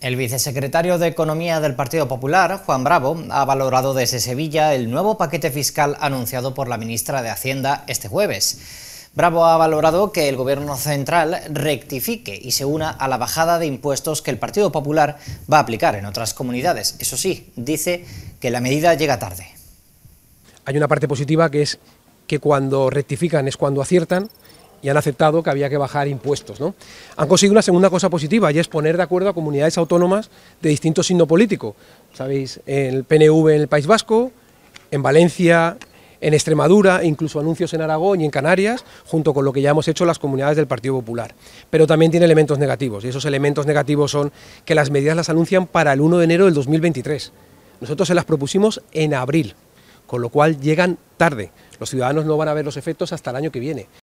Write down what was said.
El vicesecretario de Economía del Partido Popular, Juan Bravo, ha valorado desde Sevilla el nuevo paquete fiscal anunciado por la ministra de Hacienda este jueves. Bravo ha valorado que el Gobierno central rectifique y se una a la bajada de impuestos que el Partido Popular va a aplicar en otras comunidades. Eso sí, dice que la medida llega tarde. Hay una parte positiva que es que cuando rectifican es cuando aciertan y han aceptado que había que bajar impuestos. ¿no? Han conseguido una segunda cosa positiva y es poner de acuerdo a comunidades autónomas de distinto signo político. Sabéis, el PNV en el País Vasco, en Valencia, en Extremadura, incluso anuncios en Aragón y en Canarias, junto con lo que ya hemos hecho las comunidades del Partido Popular. Pero también tiene elementos negativos, y esos elementos negativos son que las medidas las anuncian para el 1 de enero del 2023. Nosotros se las propusimos en abril, con lo cual llegan tarde. Los ciudadanos no van a ver los efectos hasta el año que viene.